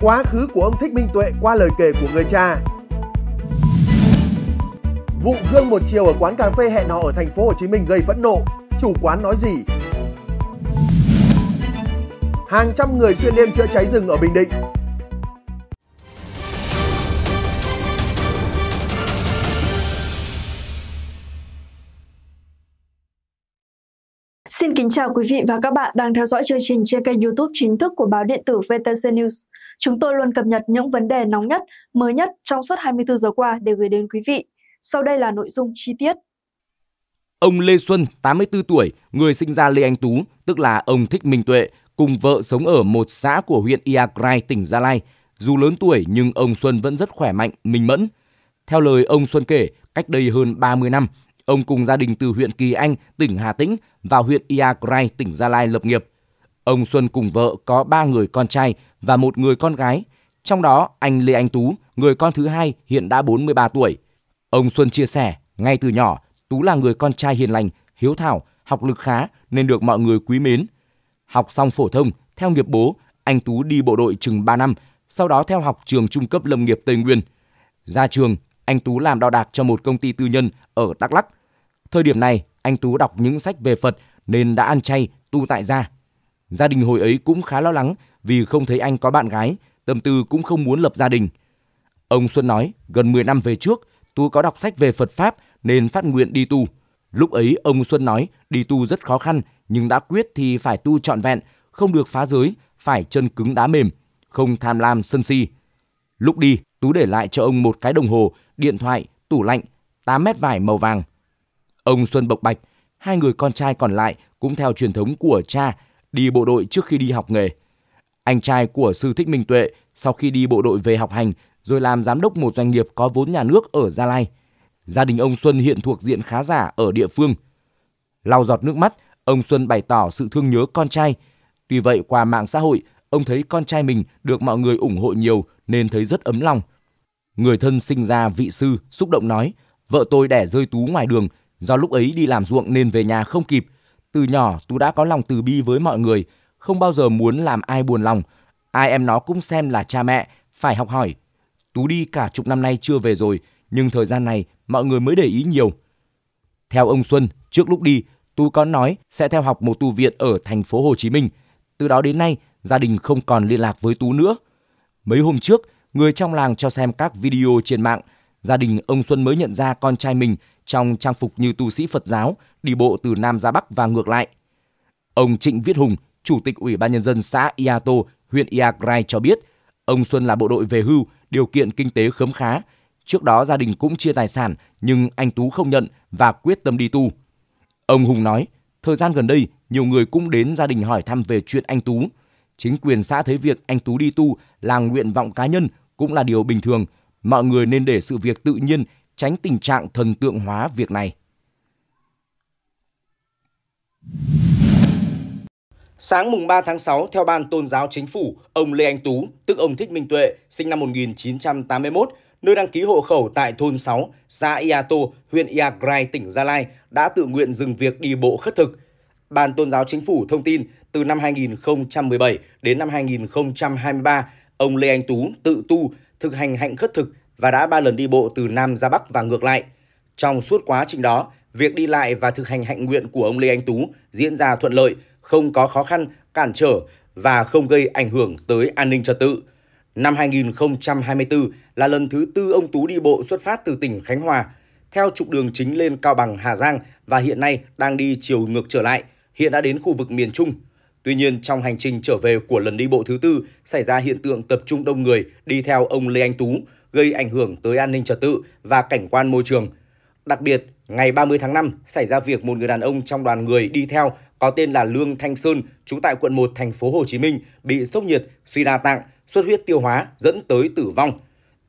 quá khứ của ông Thích Minh Tuệ qua lời kể của người cha. Vụ gương một chiều ở quán cà phê hẹn hò ở thành phố Hồ Chí Minh gây phẫn nộ, chủ quán nói gì? Hàng trăm người xuyên đêm chữa cháy rừng ở Bình Định Xin kính chào quý vị và các bạn đang theo dõi chương trình trên kênh YouTube chính thức của báo điện tử VTC News. Chúng tôi luôn cập nhật những vấn đề nóng nhất, mới nhất trong suốt 24 giờ qua để gửi đến quý vị. Sau đây là nội dung chi tiết. Ông Lê Xuân, 84 tuổi, người sinh ra Lê Anh Tú, tức là ông Thích Minh Tuệ, cùng vợ sống ở một xã của huyện Iagrai, tỉnh Gia Lai. Dù lớn tuổi nhưng ông Xuân vẫn rất khỏe mạnh, minh mẫn. Theo lời ông Xuân kể, cách đây hơn 30 năm, Ông cùng gia đình từ huyện Kỳ Anh, tỉnh Hà Tĩnh vào huyện Iagrai, tỉnh Gia Lai lập nghiệp. Ông Xuân cùng vợ có ba người con trai và một người con gái, trong đó anh Lê Anh Tú, người con thứ hai hiện đã 43 tuổi. Ông Xuân chia sẻ, ngay từ nhỏ, Tú là người con trai hiền lành, hiếu thảo, học lực khá nên được mọi người quý mến. Học xong phổ thông, theo nghiệp bố, anh Tú đi bộ đội chừng 3 năm, sau đó theo học trường trung cấp lâm nghiệp Tây Nguyên. Ra trường, anh Tú làm đo đạc cho một công ty tư nhân ở Đắk Lắk Thời điểm này, anh Tú đọc những sách về Phật nên đã ăn chay, tu tại gia. Gia đình hồi ấy cũng khá lo lắng vì không thấy anh có bạn gái, tâm tư cũng không muốn lập gia đình. Ông Xuân nói, gần 10 năm về trước, Tú có đọc sách về Phật Pháp nên phát nguyện đi tu. Lúc ấy ông Xuân nói đi tu rất khó khăn nhưng đã quyết thì phải tu trọn vẹn, không được phá giới, phải chân cứng đá mềm, không tham lam sân si. Lúc đi, Tú để lại cho ông một cái đồng hồ, điện thoại, tủ lạnh, 8 mét vải màu vàng, Ông Xuân Bộc Bạch, hai người con trai còn lại cũng theo truyền thống của cha đi bộ đội trước khi đi học nghề. Anh trai của sư Thích Minh Tuệ sau khi đi bộ đội về học hành rồi làm giám đốc một doanh nghiệp có vốn nhà nước ở Gia Lai. Gia đình ông Xuân hiện thuộc diện khá giả ở địa phương. Lau giọt nước mắt, ông Xuân bày tỏ sự thương nhớ con trai. Tuy vậy qua mạng xã hội, ông thấy con trai mình được mọi người ủng hộ nhiều nên thấy rất ấm lòng. Người thân sinh ra vị sư xúc động nói, vợ tôi đẻ rơi tú ngoài đường Do lúc ấy đi làm ruộng nên về nhà không kịp. Từ nhỏ Tú đã có lòng từ bi với mọi người, không bao giờ muốn làm ai buồn lòng. Ai em nó cũng xem là cha mẹ, phải học hỏi. Tú đi cả chục năm nay chưa về rồi, nhưng thời gian này mọi người mới để ý nhiều. Theo ông Xuân, trước lúc đi, Tú có nói sẽ theo học một tu viện ở thành phố Hồ Chí Minh. Từ đó đến nay, gia đình không còn liên lạc với Tú nữa. Mấy hôm trước, người trong làng cho xem các video trên mạng – gia đình ông Xuân mới nhận ra con trai mình trong trang phục như tu sĩ Phật giáo, đi bộ từ Nam ra Bắc và ngược lại. Ông Trịnh Viết Hùng, Chủ tịch Ủy ban Nhân dân xã Iato, huyện Iagrai cho biết, ông Xuân là bộ đội về hưu, điều kiện kinh tế khấm khá. Trước đó gia đình cũng chia tài sản, nhưng anh Tú không nhận và quyết tâm đi tu. Ông Hùng nói, thời gian gần đây, nhiều người cũng đến gia đình hỏi thăm về chuyện anh Tú. Chính quyền xã thấy việc anh Tú đi tu là nguyện vọng cá nhân cũng là điều bình thường, mọi người nên để sự việc tự nhiên, tránh tình trạng thần tượng hóa việc này. Sáng mùng 3 tháng 6, theo Ban Tôn giáo Chính phủ, ông Lê Anh Tú, tức ông Thích Minh Tuệ, sinh năm 1981, nơi đăng ký hộ khẩu tại thôn 6, xã Iato, huyện Iagrai, tỉnh Gia Lai, đã tự nguyện dừng việc đi bộ khất thực. Ban Tôn giáo Chính phủ thông tin, từ năm 2017 đến năm 2023, ông Lê Anh Tú tự tu thực hành hạnh khất thực và đã ba lần đi bộ từ Nam ra Bắc và ngược lại. Trong suốt quá trình đó, việc đi lại và thực hành hạnh nguyện của ông Lê Anh Tú diễn ra thuận lợi, không có khó khăn, cản trở và không gây ảnh hưởng tới an ninh trật tự. Năm 2024 là lần thứ tư ông Tú đi bộ xuất phát từ tỉnh Khánh Hòa, theo trục đường chính lên Cao Bằng, Hà Giang và hiện nay đang đi chiều ngược trở lại, hiện đã đến khu vực miền Trung Tuy nhiên, trong hành trình trở về của lần đi bộ thứ tư, xảy ra hiện tượng tập trung đông người đi theo ông Lê Anh Tú, gây ảnh hưởng tới an ninh trật tự và cảnh quan môi trường. Đặc biệt, ngày 30 tháng 5 xảy ra việc một người đàn ông trong đoàn người đi theo có tên là Lương Thanh Sơn, trú tại quận 1 thành phố Hồ Chí Minh, bị sốc nhiệt, suy đa tạng, xuất huyết tiêu hóa dẫn tới tử vong.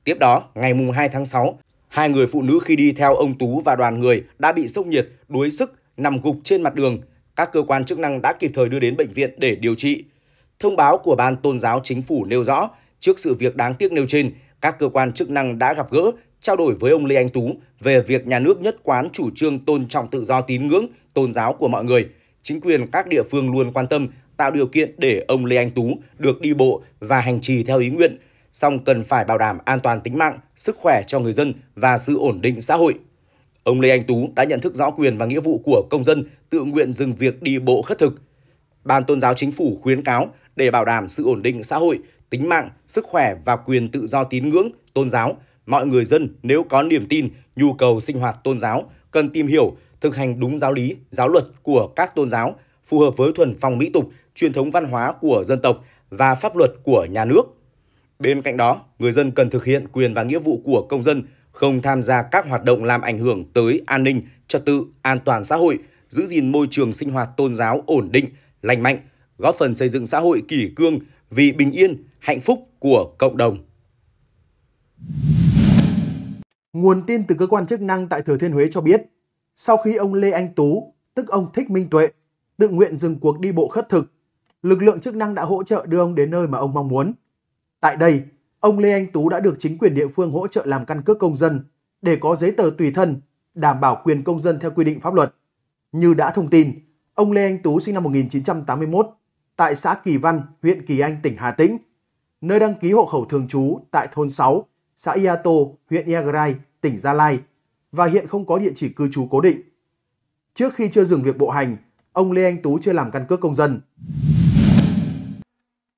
Tiếp đó, ngày mùng 2 tháng 6, hai người phụ nữ khi đi theo ông Tú và đoàn người đã bị sốc nhiệt, đuối sức, nằm gục trên mặt đường các cơ quan chức năng đã kịp thời đưa đến bệnh viện để điều trị. Thông báo của Ban Tôn giáo Chính phủ nêu rõ, trước sự việc đáng tiếc nêu trên, các cơ quan chức năng đã gặp gỡ, trao đổi với ông Lê Anh Tú về việc nhà nước nhất quán chủ trương tôn trọng tự do tín ngưỡng, tôn giáo của mọi người. Chính quyền các địa phương luôn quan tâm, tạo điều kiện để ông Lê Anh Tú được đi bộ và hành trì theo ý nguyện, song cần phải bảo đảm an toàn tính mạng, sức khỏe cho người dân và sự ổn định xã hội. Ông Lê Anh Tú đã nhận thức rõ quyền và nghĩa vụ của công dân tự nguyện dừng việc đi bộ khất thực. Ban Tôn giáo Chính phủ khuyến cáo để bảo đảm sự ổn định xã hội, tính mạng, sức khỏe và quyền tự do tín ngưỡng, tôn giáo, mọi người dân nếu có niềm tin, nhu cầu sinh hoạt tôn giáo cần tìm hiểu, thực hành đúng giáo lý, giáo luật của các tôn giáo, phù hợp với thuần phong mỹ tục, truyền thống văn hóa của dân tộc và pháp luật của nhà nước. Bên cạnh đó, người dân cần thực hiện quyền và nghĩa vụ của công dân – không tham gia các hoạt động làm ảnh hưởng tới an ninh, trật tự, an toàn xã hội, giữ gìn môi trường sinh hoạt tôn giáo ổn định, lành mạnh, góp phần xây dựng xã hội kỷ cương vì bình yên, hạnh phúc của cộng đồng. Nguồn tin từ cơ quan chức năng tại Thừa Thiên Huế cho biết, sau khi ông Lê Anh Tú, tức ông Thích Minh Tuệ, tự nguyện dừng cuộc đi bộ khất thực, lực lượng chức năng đã hỗ trợ đưa ông đến nơi mà ông mong muốn. Tại đây, ông Lê Anh Tú đã được chính quyền địa phương hỗ trợ làm căn cước công dân để có giấy tờ tùy thân, đảm bảo quyền công dân theo quy định pháp luật. Như đã thông tin, ông Lê Anh Tú sinh năm 1981 tại xã Kỳ Văn, huyện Kỳ Anh, tỉnh Hà Tĩnh, nơi đăng ký hộ khẩu thường trú tại thôn 6, xã Iato, huyện Iagrai, tỉnh Gia Lai và hiện không có địa chỉ cư trú cố định. Trước khi chưa dừng việc bộ hành, ông Lê Anh Tú chưa làm căn cước công dân.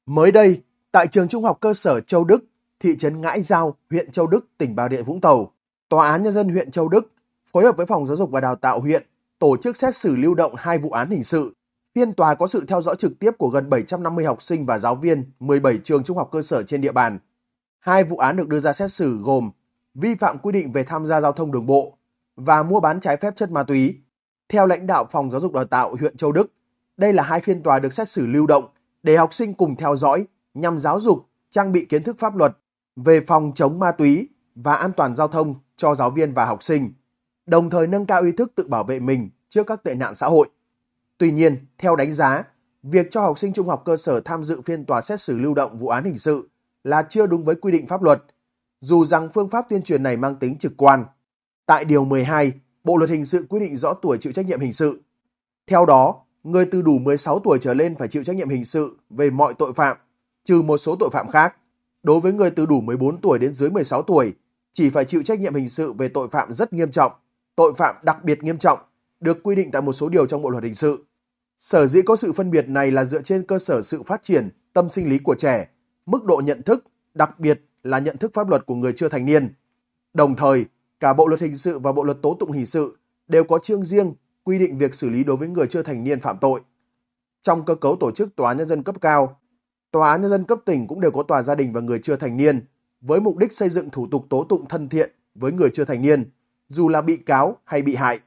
Mới đây, tại trường trung học cơ sở Châu Đức, thị trấn Ngãi Giao, huyện Châu Đức, tỉnh Bà Rịa Vũng Tàu, Tòa án Nhân dân huyện Châu Đức phối hợp với Phòng Giáo dục và Đào tạo huyện tổ chức xét xử lưu động hai vụ án hình sự. Phiên tòa có sự theo dõi trực tiếp của gần 750 học sinh và giáo viên 17 trường trung học cơ sở trên địa bàn. Hai vụ án được đưa ra xét xử gồm vi phạm quy định về tham gia giao thông đường bộ và mua bán trái phép chất ma túy. Theo lãnh đạo Phòng Giáo dục Đào tạo huyện Châu Đức, đây là hai phiên tòa được xét xử lưu động để học sinh cùng theo dõi nhằm giáo dục, trang bị kiến thức pháp luật về phòng chống ma túy và an toàn giao thông cho giáo viên và học sinh, đồng thời nâng cao ý thức tự bảo vệ mình trước các tệ nạn xã hội. Tuy nhiên, theo đánh giá, việc cho học sinh trung học cơ sở tham dự phiên tòa xét xử lưu động vụ án hình sự là chưa đúng với quy định pháp luật, dù rằng phương pháp tuyên truyền này mang tính trực quan. Tại Điều 12, Bộ Luật Hình sự quy định rõ tuổi chịu trách nhiệm hình sự. Theo đó, người từ đủ 16 tuổi trở lên phải chịu trách nhiệm hình sự về mọi tội phạm, trừ một số tội phạm khác – đối với người từ đủ 14 tuổi đến dưới 16 tuổi chỉ phải chịu trách nhiệm hình sự về tội phạm rất nghiêm trọng, tội phạm đặc biệt nghiêm trọng, được quy định tại một số điều trong Bộ luật hình sự. Sở dĩ có sự phân biệt này là dựa trên cơ sở sự phát triển tâm sinh lý của trẻ, mức độ nhận thức, đặc biệt là nhận thức pháp luật của người chưa thành niên. Đồng thời, cả Bộ luật hình sự và Bộ luật tố tụng hình sự đều có chương riêng quy định việc xử lý đối với người chưa thành niên phạm tội. Trong cơ cấu tổ chức tòa nhân dân cấp cao, Tòa án nhân dân cấp tỉnh cũng đều có tòa gia đình và người chưa thành niên, với mục đích xây dựng thủ tục tố tụng thân thiện với người chưa thành niên, dù là bị cáo hay bị hại.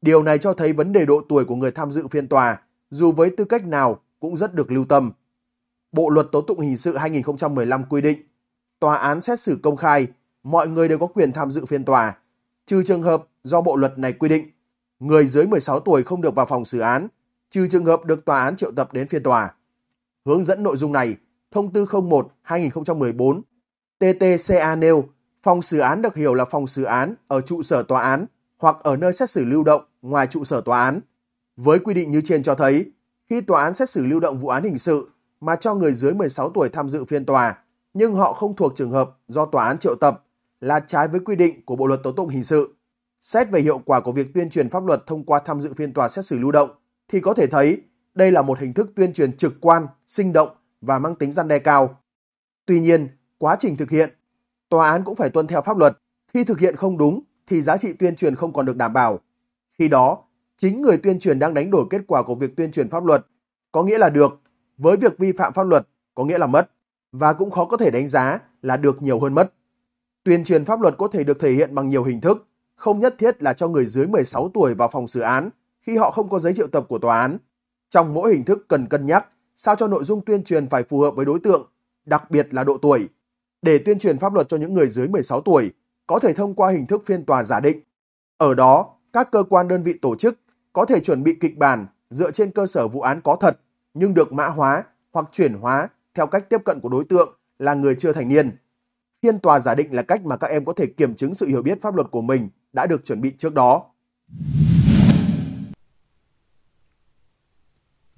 Điều này cho thấy vấn đề độ tuổi của người tham dự phiên tòa, dù với tư cách nào cũng rất được lưu tâm. Bộ luật tố tụng hình sự 2015 quy định, tòa án xét xử công khai, mọi người đều có quyền tham dự phiên tòa, trừ trường hợp do bộ luật này quy định, người dưới 16 tuổi không được vào phòng xử án, trừ trường hợp được tòa án triệu tập đến phiên tòa. Hướng dẫn nội dung này, thông tư 01-2014, TTCA nêu, phòng xử án được hiểu là phòng xử án ở trụ sở tòa án hoặc ở nơi xét xử lưu động ngoài trụ sở tòa án. Với quy định như trên cho thấy, khi tòa án xét xử lưu động vụ án hình sự mà cho người dưới 16 tuổi tham dự phiên tòa, nhưng họ không thuộc trường hợp do tòa án triệu tập là trái với quy định của Bộ luật tố tụng hình sự. Xét về hiệu quả của việc tuyên truyền pháp luật thông qua tham dự phiên tòa xét xử lưu động thì có thể thấy đây là một hình thức tuyên truyền trực quan, sinh động và mang tính gian đe cao. Tuy nhiên, quá trình thực hiện, tòa án cũng phải tuân theo pháp luật. Khi thực hiện không đúng thì giá trị tuyên truyền không còn được đảm bảo. Khi đó, chính người tuyên truyền đang đánh đổi kết quả của việc tuyên truyền pháp luật, có nghĩa là được, với việc vi phạm pháp luật có nghĩa là mất và cũng khó có thể đánh giá là được nhiều hơn mất. Tuyên truyền pháp luật có thể được thể hiện bằng nhiều hình thức, không nhất thiết là cho người dưới 16 tuổi vào phòng xử án khi họ không có giấy triệu tập của tòa án. Trong mỗi hình thức cần cân nhắc sao cho nội dung tuyên truyền phải phù hợp với đối tượng, đặc biệt là độ tuổi. Để tuyên truyền pháp luật cho những người dưới 16 tuổi, có thể thông qua hình thức phiên tòa giả định. Ở đó, các cơ quan đơn vị tổ chức có thể chuẩn bị kịch bản dựa trên cơ sở vụ án có thật nhưng được mã hóa hoặc chuyển hóa theo cách tiếp cận của đối tượng là người chưa thành niên. Phiên tòa giả định là cách mà các em có thể kiểm chứng sự hiểu biết pháp luật của mình đã được chuẩn bị trước đó.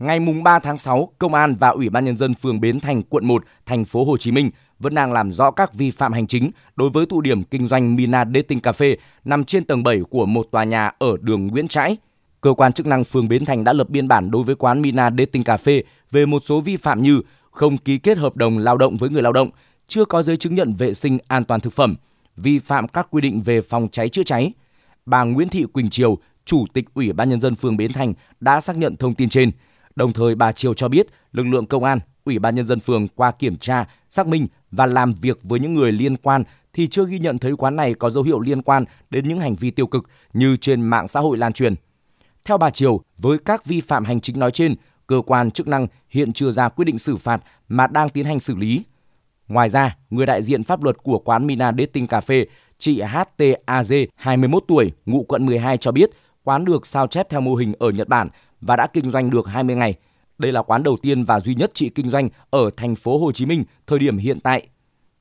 Ngày mùng 3 tháng 6, Công an và Ủy ban nhân dân phường Bến Thành, quận 1, thành phố Hồ Chí Minh vẫn đang làm rõ các vi phạm hành chính đối với tụ điểm kinh doanh Mina Dating Cafe nằm trên tầng 7 của một tòa nhà ở đường Nguyễn Trãi. Cơ quan chức năng phường Bến Thành đã lập biên bản đối với quán Mina Dating Cafe về một số vi phạm như không ký kết hợp đồng lao động với người lao động, chưa có giấy chứng nhận vệ sinh an toàn thực phẩm, vi phạm các quy định về phòng cháy chữa cháy. Bà Nguyễn Thị Quỳnh Triều, Chủ tịch Ủy ban Nhân dân phường Bến Thành đã xác nhận thông tin trên. Đồng thời bà Triều cho biết lực lượng công an, Ủy ban nhân dân phường qua kiểm tra, xác minh và làm việc với những người liên quan thì chưa ghi nhận thấy quán này có dấu hiệu liên quan đến những hành vi tiêu cực như trên mạng xã hội lan truyền. Theo bà Triều, với các vi phạm hành chính nói trên, cơ quan chức năng hiện chưa ra quyết định xử phạt mà đang tiến hành xử lý. Ngoài ra, người đại diện pháp luật của quán Mina Dating Cà Phê, chị HTAG, 21 tuổi, ngụ quận 12 cho biết quán được sao chép theo mô hình ở Nhật Bản và đã kinh doanh được 20 ngày. Đây là quán đầu tiên và duy nhất chị kinh doanh ở thành phố Hồ Chí Minh thời điểm hiện tại.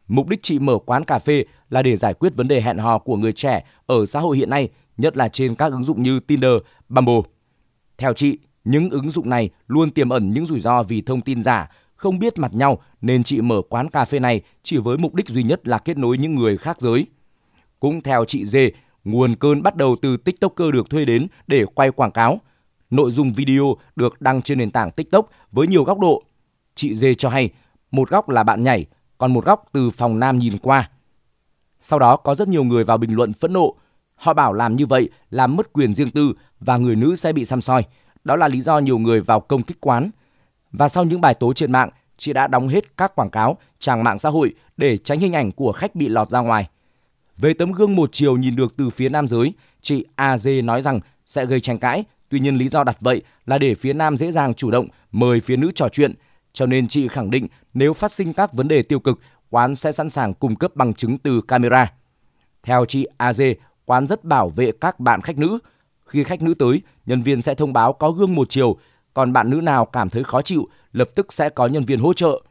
Mục đích chị mở quán cà phê là để giải quyết vấn đề hẹn hò của người trẻ ở xã hội hiện nay, nhất là trên các ứng dụng như Tinder, Bumble. Theo chị, những ứng dụng này luôn tiềm ẩn những rủi ro vì thông tin giả, không biết mặt nhau nên chị mở quán cà phê này chỉ với mục đích duy nhất là kết nối những người khác giới. Cũng theo chị Dê, nguồn cơn bắt đầu từ TikToker được thuê đến để quay quảng cáo – nội dung video được đăng trên nền tảng TikTok với nhiều góc độ. Chị Dê cho hay, một góc là bạn nhảy, còn một góc từ phòng nam nhìn qua. Sau đó có rất nhiều người vào bình luận phẫn nộ. Họ bảo làm như vậy là mất quyền riêng tư và người nữ sẽ bị xăm soi. Đó là lý do nhiều người vào công kích quán. Và sau những bài tố trên mạng, chị đã đóng hết các quảng cáo, trang mạng xã hội để tránh hình ảnh của khách bị lọt ra ngoài. Về tấm gương một chiều nhìn được từ phía nam giới, chị AZ nói rằng sẽ gây tranh cãi Tuy nhiên lý do đặt vậy là để phía nam dễ dàng chủ động mời phía nữ trò chuyện, cho nên chị khẳng định nếu phát sinh các vấn đề tiêu cực, quán sẽ sẵn sàng cung cấp bằng chứng từ camera. Theo chị Az, quán rất bảo vệ các bạn khách nữ. Khi khách nữ tới, nhân viên sẽ thông báo có gương một chiều, còn bạn nữ nào cảm thấy khó chịu, lập tức sẽ có nhân viên hỗ trợ.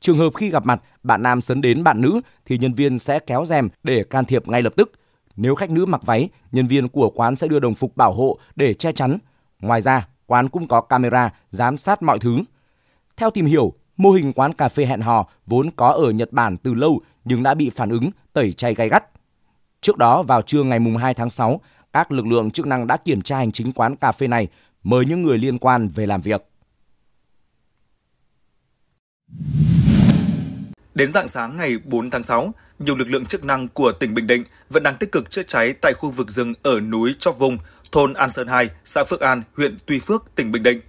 Trường hợp khi gặp mặt, bạn nam sấn đến bạn nữ thì nhân viên sẽ kéo rèm để can thiệp ngay lập tức. Nếu khách nữ mặc váy, nhân viên của quán sẽ đưa đồng phục bảo hộ để che chắn Ngoài ra, quán cũng có camera giám sát mọi thứ. Theo tìm hiểu, mô hình quán cà phê hẹn hò vốn có ở Nhật Bản từ lâu nhưng đã bị phản ứng tẩy chay gay gắt. Trước đó vào trưa ngày 2 tháng 6, các lực lượng chức năng đã kiểm tra hành chính quán cà phê này, mời những người liên quan về làm việc. Đến dạng sáng ngày 4 tháng 6, nhiều lực lượng chức năng của tỉnh Bình Định vẫn đang tích cực chữa cháy tại khu vực rừng ở núi Chóp Vùng, thôn An Sơn 2, xã Phước An, huyện Tuy Phước, tỉnh Bình Định.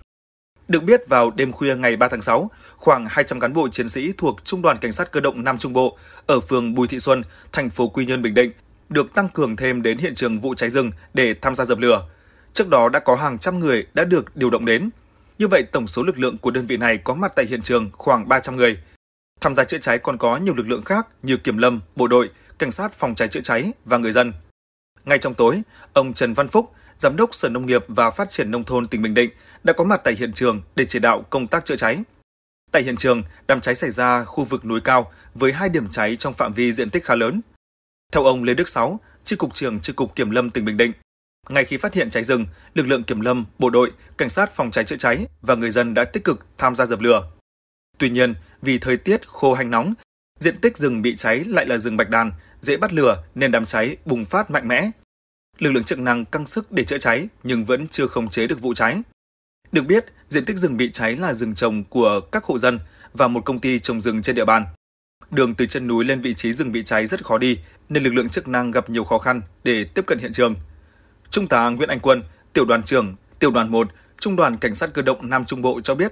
Được biết vào đêm khuya ngày 3 tháng 6, khoảng 200 cán bộ chiến sĩ thuộc Trung đoàn Cảnh sát cơ động Nam Trung Bộ ở phường Bùi Thị Xuân, thành phố Quy Nhơn, Bình Định được tăng cường thêm đến hiện trường vụ cháy rừng để tham gia dập lửa. Trước đó đã có hàng trăm người đã được điều động đến. Như vậy, tổng số lực lượng của đơn vị này có mặt tại hiện trường khoảng 300 người. Tham gia chữa cháy còn có nhiều lực lượng khác như kiểm lâm, bộ đội, cảnh sát phòng cháy chữa cháy và người dân. Ngay trong tối, ông Trần Văn Phúc, Giám đốc Sở Nông nghiệp và Phát triển Nông thôn tỉnh Bình Định đã có mặt tại hiện trường để chỉ đạo công tác chữa cháy. Tại hiện trường, đám cháy xảy ra khu vực núi cao với hai điểm cháy trong phạm vi diện tích khá lớn. Theo ông Lê Đức Sáu, Chi cục trưởng Chi cục Kiểm lâm tỉnh Bình Định, ngay khi phát hiện cháy rừng, lực lượng kiểm lâm, bộ đội, cảnh sát phòng cháy chữa cháy và người dân đã tích cực tham gia dập lửa. Tuy nhiên, vì thời tiết khô hành nóng, diện tích rừng bị cháy lại là rừng bạch đàn, dễ bắt lửa nên đám cháy bùng phát mạnh mẽ, lực lượng chức năng căng sức để chữa cháy nhưng vẫn chưa khống chế được vụ cháy. Được biết, diện tích rừng bị cháy là rừng trồng của các hộ dân và một công ty trồng rừng trên địa bàn. Đường từ chân núi lên vị trí rừng bị cháy rất khó đi nên lực lượng chức năng gặp nhiều khó khăn để tiếp cận hiện trường. Trung tá Nguyễn Anh Quân, tiểu đoàn trưởng, tiểu đoàn 1, Trung đoàn Cảnh sát cơ động Nam Trung Bộ cho biết,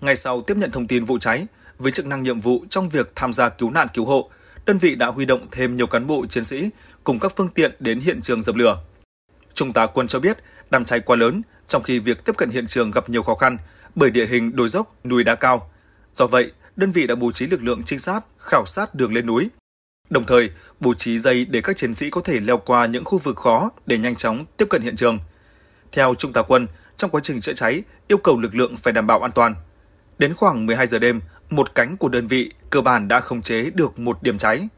ngay sau tiếp nhận thông tin vụ cháy, với chức năng nhiệm vụ trong việc tham gia cứu nạn cứu hộ, đơn vị đã huy động thêm nhiều cán bộ chiến sĩ cùng các phương tiện đến hiện trường dập lửa. Trung tá Quân cho biết đám cháy quá lớn, trong khi việc tiếp cận hiện trường gặp nhiều khó khăn bởi địa hình đồi dốc, núi đá cao. Do vậy, đơn vị đã bố trí lực lượng trinh sát khảo sát đường lên núi. Đồng thời, bố trí dây để các chiến sĩ có thể leo qua những khu vực khó để nhanh chóng tiếp cận hiện trường. Theo Trung tá Quân, trong quá trình chữa cháy, yêu cầu lực lượng phải đảm bảo an toàn. Đến khoảng 12 giờ đêm, một cánh của đơn vị cơ bản đã khống chế được một điểm cháy.